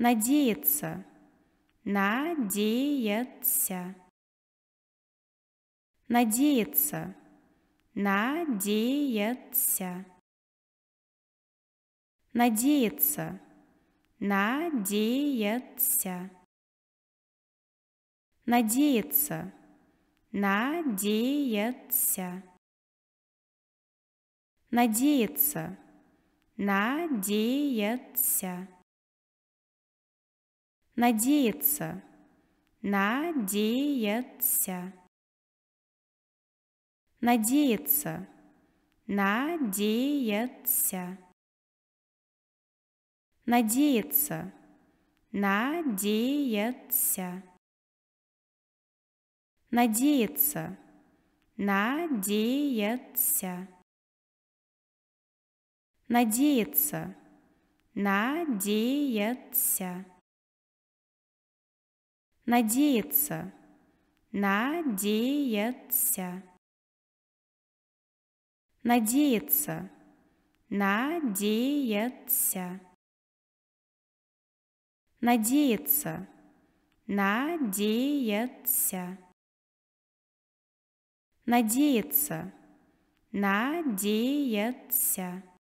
Надеяться. Надеяться. Надеяться. Надеяться. Надеяться. Надеяться. Надеяться. Надеяться. Надеяться. Надеяться надеяться, надеяться, надеяться, надеяться, надеяться, надеяться, надеяться, надеяться, надеяться, надеяться. Надеяться. Надеяться. Надеяться. Надеяться. Надеяться. Надеяться. Надеяться. Надеяться.